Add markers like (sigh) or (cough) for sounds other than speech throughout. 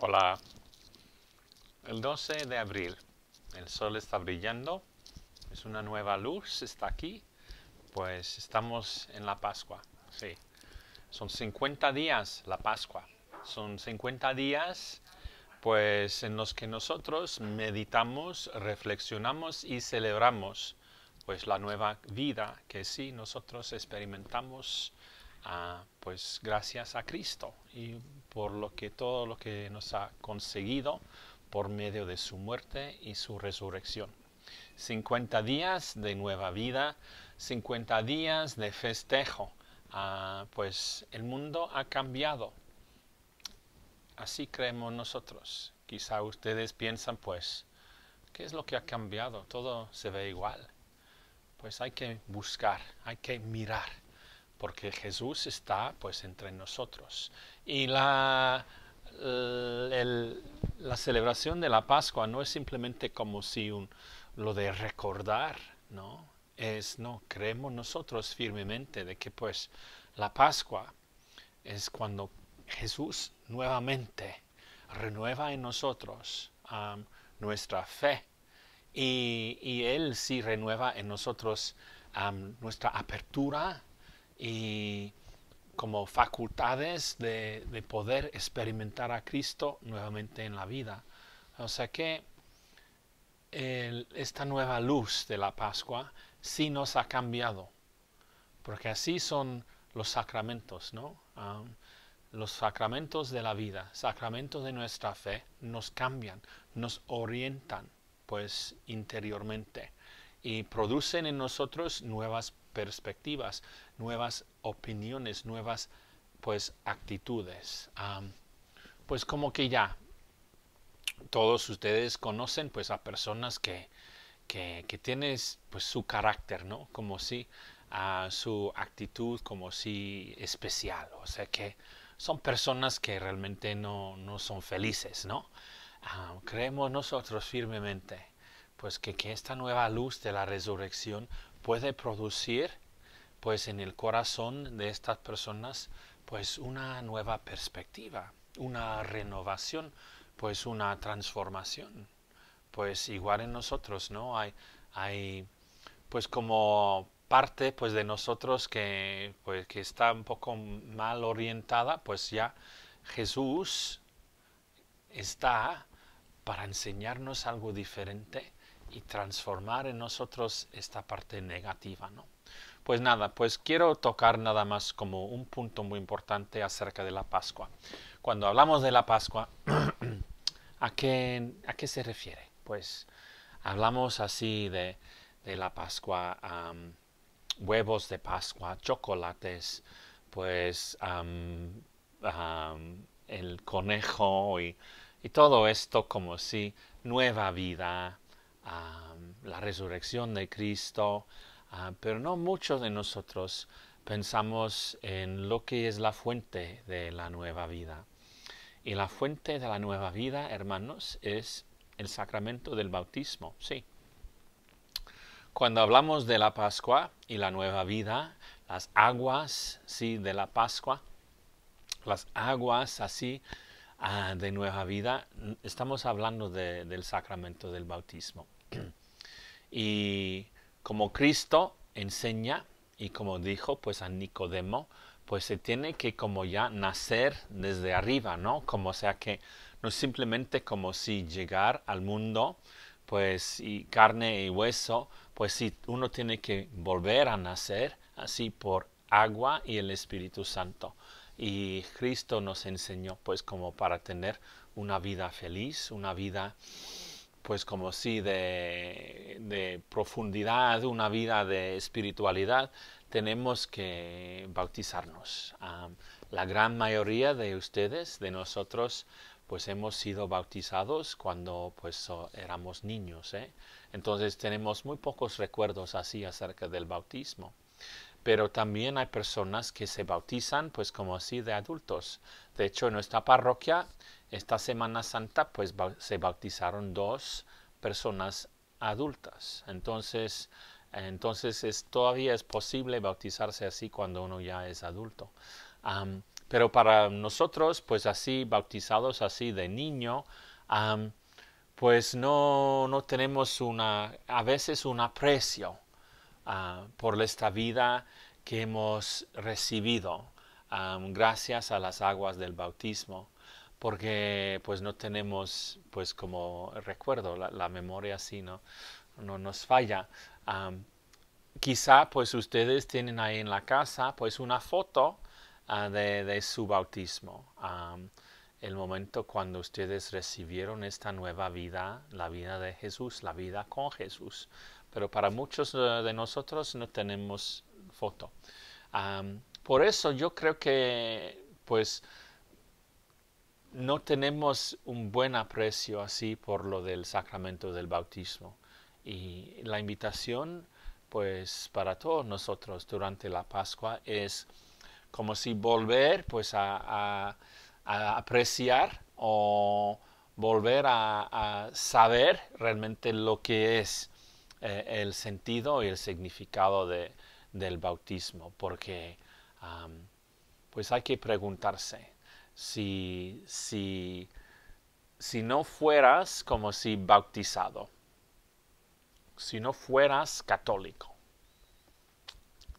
Hola. El 12 de abril. El sol está brillando. Es una nueva luz. Está aquí. Pues estamos en la Pascua. Sí. Son 50 días la Pascua. Son 50 días pues en los que nosotros meditamos, reflexionamos y celebramos pues la nueva vida que sí nosotros experimentamos ah, pues gracias a Cristo y por lo que todo lo que nos ha conseguido por medio de su muerte y su resurrección. 50 días de nueva vida, 50 días de festejo, ah, pues el mundo ha cambiado. Así creemos nosotros. Quizá ustedes piensan, pues, ¿qué es lo que ha cambiado? Todo se ve igual. Pues hay que buscar, hay que mirar porque Jesús está pues entre nosotros. Y la, la celebración de la Pascua no es simplemente como si un, lo de recordar, ¿no? Es, no, creemos nosotros firmemente de que pues la Pascua es cuando Jesús nuevamente renueva en nosotros um, nuestra fe y, Él sí renueva en nosotros um, nuestra apertura y como facultades de, poder experimentar a Cristo nuevamente en la vida. O sea que esta nueva luz de la Pascua sí nos ha cambiado, porque así son los sacramentos, ¿no? los sacramentos de la vida, sacramentos de nuestra fe, nos cambian, nos orientan, pues, interiormente y producen en nosotros nuevas perspectivas, nuevas opiniones, nuevas pues actitudes. pues como que ya todos ustedes conocen pues a personas que, que, tienen pues su carácter, ¿no? Como si a su actitud como si especial, o sea que son personas que realmente no, no son felices, ¿no? creemos nosotros firmemente pues que, que esta nueva luz de la resurrección puede producir pues en el corazón de estas personas pues una nueva perspectiva, una renovación, pues una transformación. Pues igual en nosotros, ¿no? Hay, hay pues como parte pues de nosotros que, pues, que está un poco mal orientada, pues ya Jesús está para enseñarnos algo diferente y transformar en nosotros esta parte negativa, ¿no? Pues nada, pues quiero tocar nada más como un punto muy importante acerca de la Pascua. Cuando hablamos de la Pascua, (clears throat) ¿a qué, a qué se refiere? Pues hablamos así de, la Pascua, huevos de Pascua, chocolates, pues el conejo y, y todo esto como si nueva vida, la resurrección de Cristo, pero no muchos de nosotros pensamos en lo que es la fuente de la nueva vida. Y la fuente de la nueva vida, hermanos, es el sacramento del bautismo, sí. Cuando hablamos de la Pascua y la nueva vida, las aguas, sí, de la Pascua, las aguas así ah, de nueva vida, estamos hablando del sacramento del bautismo. Y como Cristo enseña y como dijo pues a Nicodemo, pues se tiene que como ya nacer desde arriba, ¿no? Como sea que no simplemente como si llegar al mundo, pues y carne y hueso, pues si uno tiene que volver a nacer así por agua y el Espíritu Santo. Y Cristo nos enseñó pues como para tener una vida feliz, una vida pues como si de, de profundidad, una vida de espiritualidad, tenemos que bautizarnos. Ah, la gran mayoría de ustedes, de nosotros, pues hemos sido bautizados cuando pues éramos niños. ¿eh? Entonces tenemos muy pocos recuerdos así acerca del bautismo. Pero también hay personas que se bautizan pues como así de adultos. De hecho, en nuestra parroquia esta Semana Santa pues se bautizaron dos personas adultas. Entonces, entonces todavía es posible bautizarse así cuando uno ya es adulto. pero para nosotros, pues así, bautizados así de niño, pues no, tenemos una, a veces un aprecio ah, por esta vida que hemos recibido gracias a las aguas del bautismo porque pues no tenemos pues como recuerdo, la, memoria así no, no nos falla. quizá pues ustedes tienen ahí en la casa pues una foto ah, de, de, su bautismo, el momento cuando ustedes recibieron esta nueva vida, la vida de Jesús, la vida con Jesús. Pero para muchos eh, de nosotros no tenemos foto. por eso yo creo que pues no tenemos un buen aprecio así por lo del sacramento del bautismo. Y la invitación, pues para todos nosotros durante la Pascua es como si volver pues a, apreciar o volver a, saber realmente lo que es eh, el sentido y el significado del bautismo, porque pues hay que preguntarse si, si no fueras como si bautizado, si no fueras católico,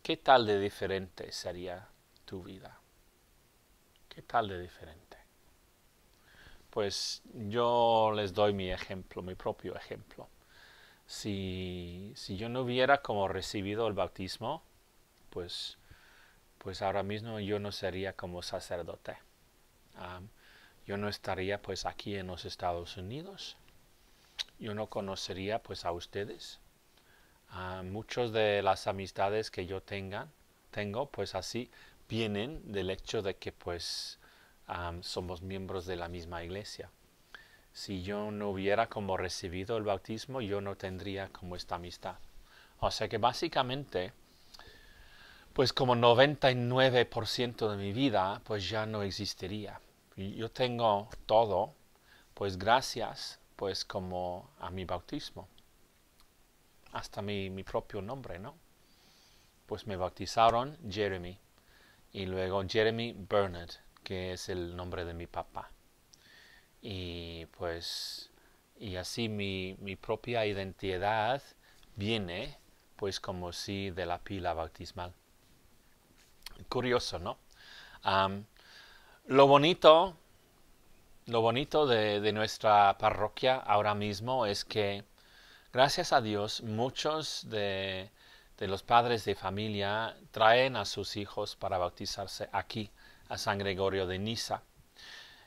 ¿qué tal de diferente sería tu vida? ¿Qué tal de diferente? Pues yo les doy mi ejemplo, mi propio ejemplo. Si, si yo no hubiera como recibido el bautismo, pues, pues ahora mismo yo no sería como sacerdote yo no estaría pues aquí en los Estados Unidos. Yo no conocería pues a ustedes. Muchas de las amistades que yo tenga, tengo pues así vienen del hecho de que pues somos miembros de la misma iglesia. Si yo no hubiera como recibido el bautismo, yo no tendría como esta amistad. O sea que básicamente, pues como 99% de mi vida, pues ya no existiría yo tengo todo, pues gracias, pues como a mi bautismo, hasta mi, propio nombre, ¿no? Pues me bautizaron Jeremy y luego Jeremy Bernard, que es el nombre de mi papá. Y pues, y así mi, propia identidad viene pues como si de la pila bautismal. Curioso, ¿no? Lo bonito, lo bonito de, nuestra parroquia ahora mismo es que, gracias a Dios, muchos de, de los padres de familia traen a sus hijos para bautizarse aquí, a San Gregorio de Niza.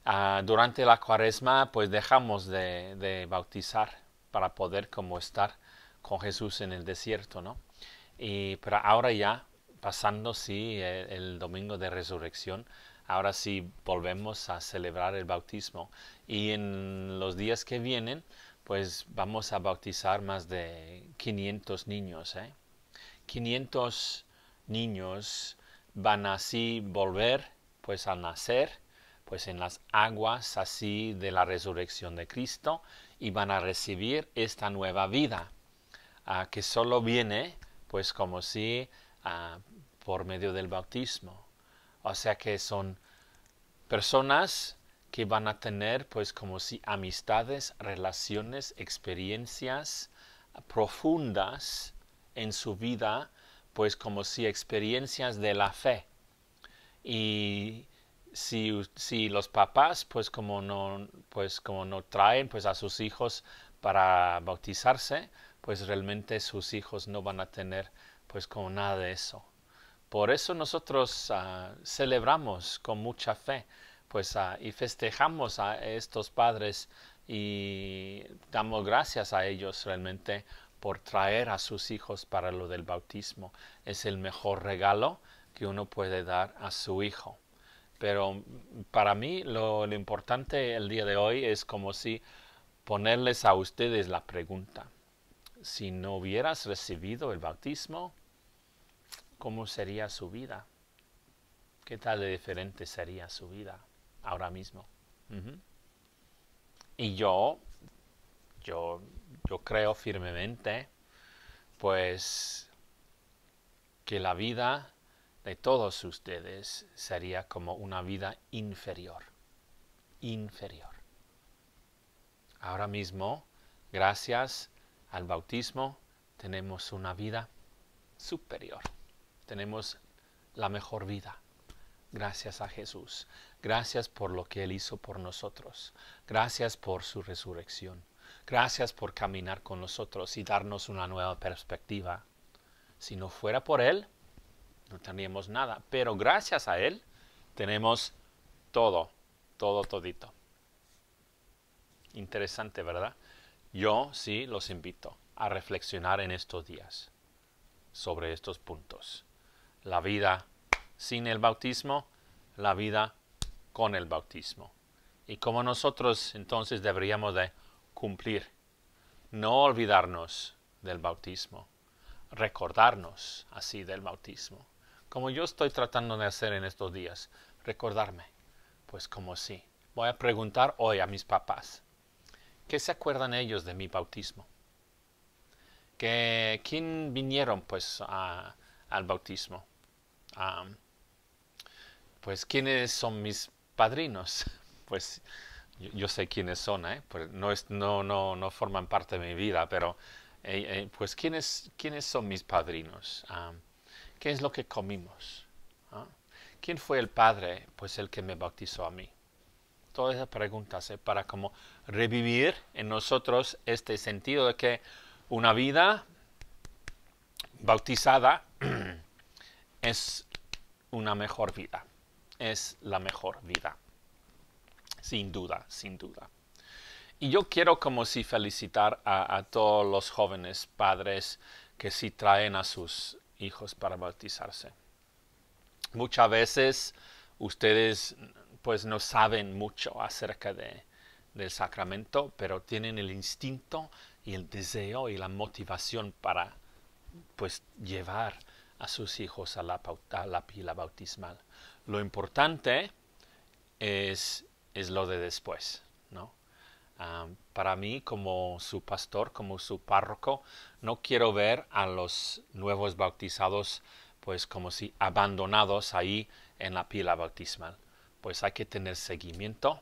Ah, durante la cuaresma, pues dejamos de, de, bautizar para poder como estar con Jesús en el desierto, ¿no? Y, pero ahora ya, pasando, sí, el domingo de resurrección, Ahora sí volvemos a celebrar el bautismo y en los días que vienen pues vamos a bautizar más de 500 niños. 500 ¿eh? niños van así volver pues a nacer pues en las aguas así de la resurrección de Cristo y van a recibir esta nueva vida ah, que solo viene pues como si ah, por medio del bautismo. O sea que son personas que van a tener pues como si amistades, relaciones, experiencias profundas en su vida, pues como si experiencias de la fe. Y si, si los papás pues como no pues como no traen pues a sus hijos para bautizarse, pues realmente sus hijos no van a tener pues como nada de eso. Por eso nosotros ah, celebramos con mucha fe pues, ah, y festejamos a estos padres y damos gracias a ellos realmente por traer a sus hijos para lo del bautismo. Es el mejor regalo que uno puede dar a su hijo. Pero para mí lo importante el día de hoy es como si ponerles a ustedes la pregunta. Si no hubieras recibido el bautismo, cómo sería su vida, qué tal de diferente sería su vida ahora mismo. Y yo, yo, yo creo firmemente, pues, que la vida de todos ustedes sería como una vida inferior, inferior. Ahora mismo, gracias al bautismo, tenemos una vida superior tenemos la mejor vida. Gracias a Jesús. Gracias por lo que Él hizo por nosotros. Gracias por su resurrección. Gracias por caminar con nosotros y darnos una nueva perspectiva. Si no fuera por Él, no tendríamos nada. Pero gracias a Él tenemos todo, todo, todito. Interesante, ¿verdad? Yo sí los invito a reflexionar en estos días sobre estos puntos la vida sin el bautismo, la vida con el bautismo. Y como nosotros entonces deberíamos de cumplir, no olvidarnos del bautismo, recordarnos así del bautismo, como yo estoy tratando de hacer en estos días, recordarme, pues como sí. Voy a preguntar hoy a mis papás, ¿qué se acuerdan ellos de mi bautismo? que quién vinieron pues al bautismo. Ah, pues, ¿quiénes son mis padrinos? (laughs) Pues yo, sé quiénes son, ¿eh? pues no, es, no, no, forman parte de mi vida, pero eh, eh, pues ¿quiénes, son mis padrinos? Ah, ¿Qué es lo que comimos? Ah, ¿Quién fue el padre? Pues el que me bautizó a mí. Todas esas preguntas ¿eh? para como revivir en nosotros este sentido de que una vida bautizada (clears throat) es una mejor vida. Es la mejor vida. Sin duda, sin duda. Y yo quiero como si felicitar a, todos los jóvenes padres que sí traen a sus hijos para bautizarse. Muchas veces ustedes pues no saben mucho acerca de, del sacramento, pero tienen el instinto y el deseo y la motivación para pues llevar a sus hijos a la, pila bautismal. Lo importante es, es lo de después, ¿no? para mí, como su pastor, como su párroco, no quiero ver a los nuevos bautizados pues como si abandonados ahí en la pila bautismal. Pues hay que tener seguimiento.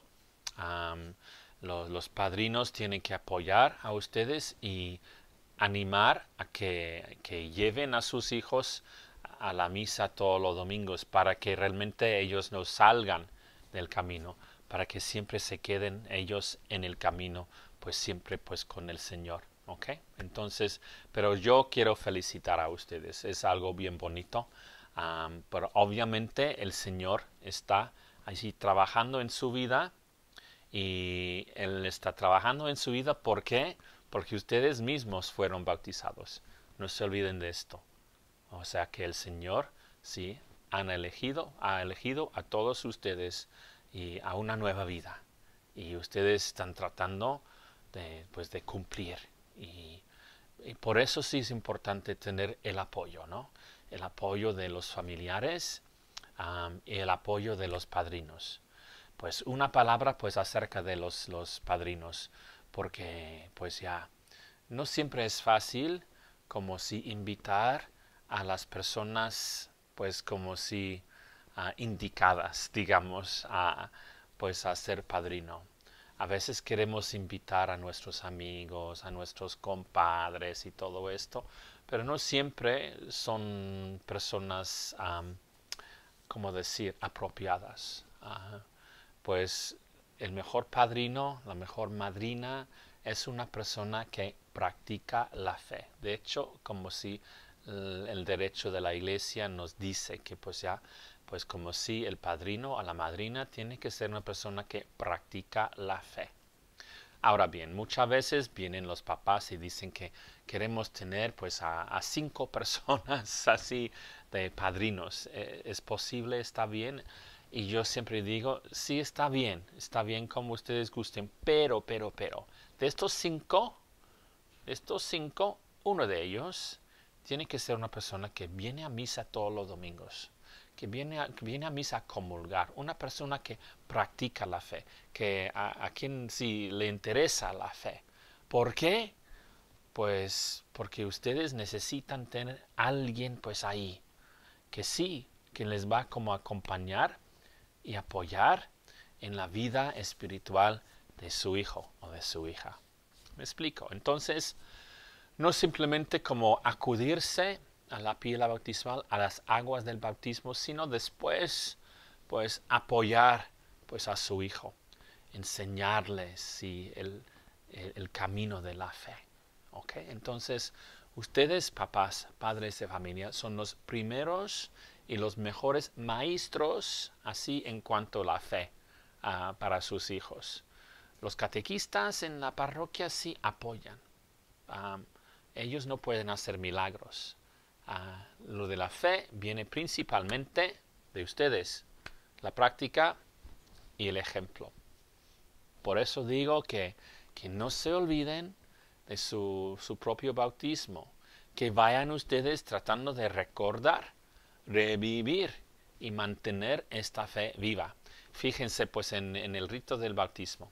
los, los, padrinos tienen que apoyar a ustedes y animar a que, lleven a sus hijos a la misa todos los domingos para que realmente ellos no salgan del camino, para que siempre se queden ellos en el camino, pues siempre pues con el Señor. ¿Ok? Entonces, pero yo quiero felicitar a ustedes, es algo bien bonito, pero obviamente el Señor está así trabajando en su vida y Él está trabajando en su vida porque porque ustedes mismos fueron bautizados. No se olviden de esto. O sea que el Señor, sí, han elegido, ha elegido a todos ustedes y a una nueva vida. Y ustedes están tratando de, pues, de cumplir. Y, por eso sí es importante tener el apoyo, ¿no? El apoyo de los familiares y el apoyo de los padrinos. Pues una palabra pues acerca de los, los padrinos porque pues ya no siempre es fácil como si invitar a las personas pues como si ah, indicadas digamos a pues a ser padrino a veces queremos invitar a nuestros amigos a nuestros compadres y todo esto pero no siempre son personas como decir apropiadas ah, pues el mejor padrino, la mejor madrina es una persona que practica la fe. De hecho, como si el derecho de la iglesia nos dice que pues ya, pues como si el padrino o la madrina tiene que ser una persona que practica la fe. Ahora bien, muchas veces vienen los papás y dicen que queremos tener pues a, a cinco (laughs) personas así de padrinos. Eh, ¿Es posible? ¿Está bien? Y yo siempre digo, sí está bien, está bien como ustedes gusten, pero, pero, pero, de estos cinco, estos cinco, uno de ellos tiene que ser una persona que viene a misa todos los domingos, que viene a, viene a misa a comulgar, una persona que practica la fe, que a, quien sí le interesa la fe. ¿Por qué? Pues porque ustedes necesitan tener alguien pues ahí, que sí, que les va como a acompañar y apoyar en la vida espiritual de su hijo o de su hija. ¿Me explico? Entonces, no simplemente como acudirse a la pila bautismal, a las aguas del bautismo, sino después, pues apoyar pues a su hijo, enseñarle si el, el camino de la fe. ¿Ok? Entonces, ustedes, papás, padres de familia, son los primeros y los mejores maestros así en cuanto a la fe ah, para sus hijos. Los catequistas en la parroquia sí apoyan. Ah, ellos no pueden hacer milagros. Ah, lo de la fe viene principalmente de ustedes, la práctica y el ejemplo. Por eso digo que, que no se olviden de su, su propio bautismo, que vayan ustedes tratando de recordar revivir y mantener esta fe viva. Fíjense pues en, el rito del bautismo,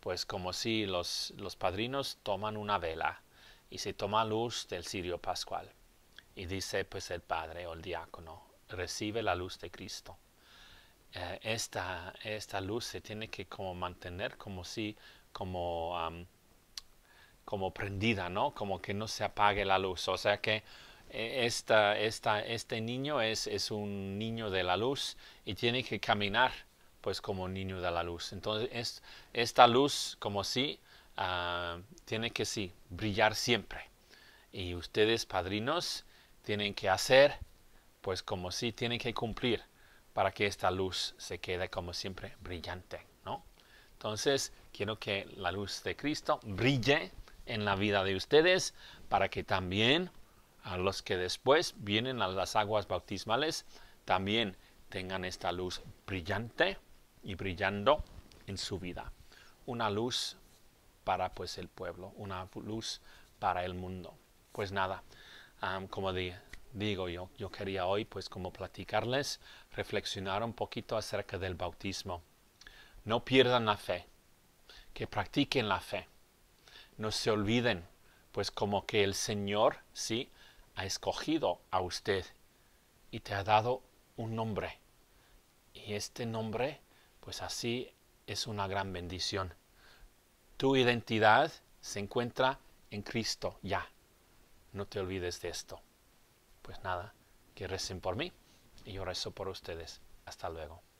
pues como si los, los padrinos toman una vela y se toma luz del cirio pascual. Y dice pues el padre o el diácono, recibe la luz de Cristo. Eh, esta, esta luz se tiene que como mantener como si, como, como prendida, ¿no? Como que no se apague la luz. O sea que e, esta, esta, este niño es, un niño de la luz y tiene que caminar pues como niño de la luz. Entonces esta luz como si ah, tiene que sí brillar siempre. Y ustedes padrinos tienen que hacer pues como si tienen que cumplir para que esta luz se quede como siempre brillante, ¿no? Entonces quiero que la luz de Cristo brille en la vida de ustedes para que también a los que después vienen a las aguas bautismales también tengan esta luz brillante y brillando en su vida. Una luz para pues el pueblo, una luz para el mundo. Pues nada, como digo yo, yo quería hoy pues como platicarles, reflexionar un poquito acerca del bautismo. No pierdan la fe, que practiquen la fe. No se olviden pues como que el Señor, sí, ha escogido a usted y te ha dado un nombre. Y este nombre, pues así es una gran bendición. Tu identidad se encuentra en Cristo ya. No te olvides de esto. Pues nada, que recen por mí y yo rezo por ustedes. Hasta luego.